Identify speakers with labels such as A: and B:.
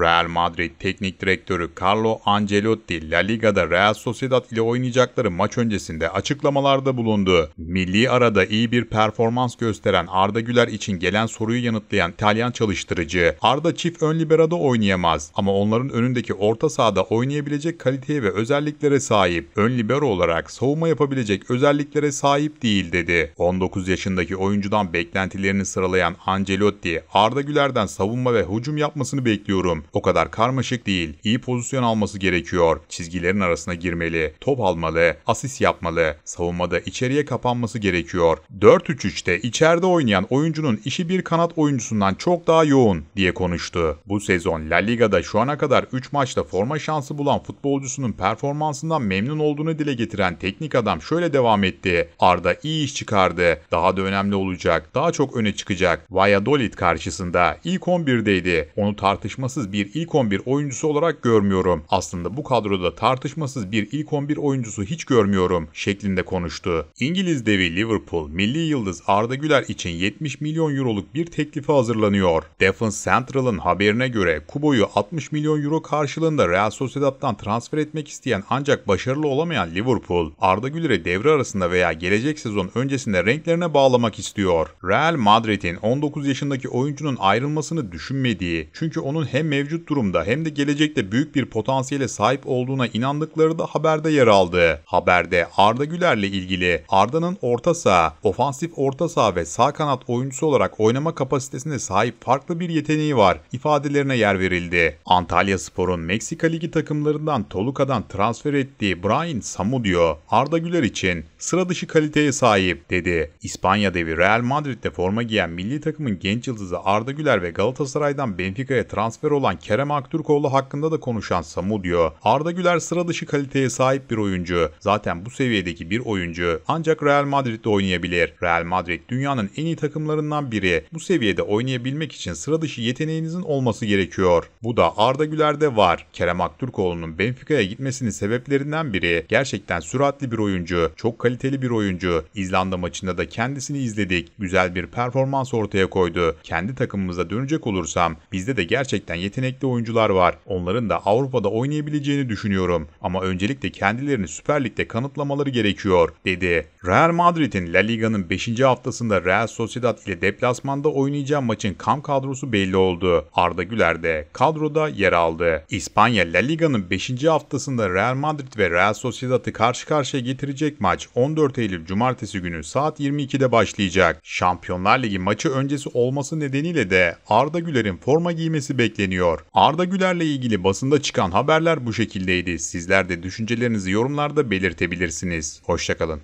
A: Real Madrid teknik direktörü Carlo Ancelotti La Liga'da Real Sociedad ile oynayacakları maç öncesinde açıklamalarda bulundu. Milli arada iyi bir performans gösteren Arda Güler için gelen soruyu yanıtlayan İtalyan çalıştırıcı. Arda çift ön liberada oynayamaz ama onların önündeki orta sahada oynayabilecek kaliteye ve özelliklere sahip. Ön libero olarak savunma yapabilecek özelliklere sahip değil dedi. 19 yaşındaki oyuncudan beklentilerini sıralayan Ancelotti, Arda Güler'den savunma ve hücum yapmasını bekliyorum. O kadar karmaşık değil. İyi pozisyon alması gerekiyor. Çizgilerin arasına girmeli, top almalı, asist yapmalı. Savunmada içeriye kapanması gerekiyor. 4-3-3'te içeride oynayan oyuncunun işi bir kanat oyuncusundan çok daha yoğun diye konuştu. Bu sezon La Liga'da şu ana kadar 3 maçta forma şansı bulan futbolcusunun performansından memnun olduğunu dile getiren teknik adam şöyle devam etti. Arda iyi iş çıkardı. Daha da önemli olacak. Daha çok öne çıkacak. Valladolid karşısında ilk 11'deydi. Onu tartışmasız bir bir ilk 11 oyuncusu olarak görmüyorum. Aslında bu kadroda tartışmasız bir ilk 11 oyuncusu hiç görmüyorum şeklinde konuştu. İngiliz devi Liverpool milli yıldız Arda Güler için 70 milyon euroluk bir teklifi hazırlanıyor. Defense Central'ın haberine göre Kubo'yu 60 milyon euro karşılığında Real Sociedad'dan transfer etmek isteyen ancak başarılı olamayan Liverpool, Arda Güler'i devre arasında veya gelecek sezon öncesinde renklerine bağlamak istiyor. Real Madrid'in 19 yaşındaki oyuncunun ayrılmasını düşünmediği çünkü onun hem mevcut durumda hem de gelecekte büyük bir potansiyele sahip olduğuna inandıkları da haberde yer aldı. Haberde Arda Güler'le ilgili Arda'nın orta saha, ofansif orta saha ve sağ kanat oyuncusu olarak oynama kapasitesine sahip farklı bir yeteneği var ifadelerine yer verildi. Antalya Spor'un Meksika Ligi takımlarından Tolucadan transfer ettiği Brian Samudio, Arda Güler için sıra dışı kaliteye sahip dedi. İspanya devi Real Madrid'de forma giyen milli takımın genç yıldızı Arda Güler ve Galatasaray'dan Benfica'ya transfer olan olan Kerem Aktürkoğlu hakkında da konuşan Samu diyor. Arda Güler sıra dışı kaliteye sahip bir oyuncu. Zaten bu seviyedeki bir oyuncu. Ancak Real Madrid'de oynayabilir. Real Madrid dünyanın en iyi takımlarından biri. Bu seviyede oynayabilmek için sıra dışı yeteneğinizin olması gerekiyor. Bu da Arda Güler'de var. Kerem Aktürkoğlu'nun Benfica'ya gitmesinin sebeplerinden biri gerçekten süratli bir oyuncu, çok kaliteli bir oyuncu. İzlanda maçında da kendisini izledik. Güzel bir performans ortaya koydu. Kendi takımımıza dönecek olursam bizde de gerçekten yetenekli yetenekli oyuncular var. Onların da Avrupa'da oynayabileceğini düşünüyorum. Ama öncelikle kendilerini Süper Lig'de kanıtlamaları gerekiyor, dedi. Real Madrid'in La Liga'nın 5. haftasında Real Sociedad ile deplasmanda oynayacağı maçın kamp kadrosu belli oldu. Arda Güler de kadroda yer aldı. İspanya La Liga'nın 5. haftasında Real Madrid ve Real Sociedad'ı karşı karşıya getirecek maç 14 Eylül Cumartesi günü saat 22'de başlayacak. Şampiyonlar Ligi maçı öncesi olması nedeniyle de Arda Güler'in forma giymesi bekleniyor ediyor. Arda Güler'le ilgili basında çıkan haberler bu şekildeydi. Sizler de düşüncelerinizi yorumlarda belirtebilirsiniz. Hoşçakalın.